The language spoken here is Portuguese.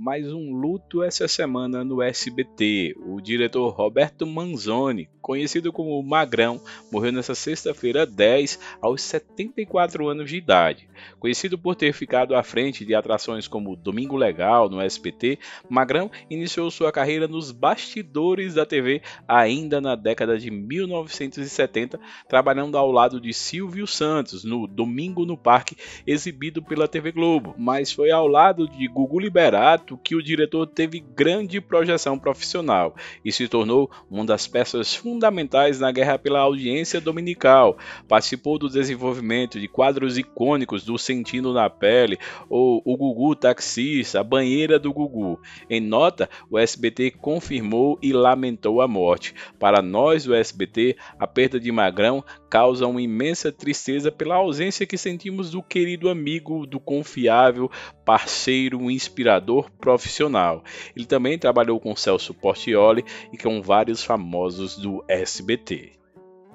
mais um luto essa semana no SBT. O diretor Roberto Manzoni, conhecido como Magrão, morreu nesta sexta-feira 10 aos 74 anos de idade. Conhecido por ter ficado à frente de atrações como Domingo Legal no SBT, Magrão iniciou sua carreira nos bastidores da TV ainda na década de 1970, trabalhando ao lado de Silvio Santos no Domingo no Parque, exibido pela TV Globo, mas foi ao lado de Gugu Liberato fato que o diretor teve grande projeção profissional e se tornou uma das peças fundamentais na guerra pela audiência dominical. Participou do desenvolvimento de quadros icônicos do Sentindo na Pele ou O Gugu Taxista, A Banheira do Gugu. Em nota, o SBT confirmou e lamentou a morte. Para nós, do SBT, a perda de Magrão causa uma imensa tristeza pela ausência que sentimos do querido amigo, do confiável, parceiro, inspirador profissional. Ele também trabalhou com Celso Portioli e com vários famosos do SBT.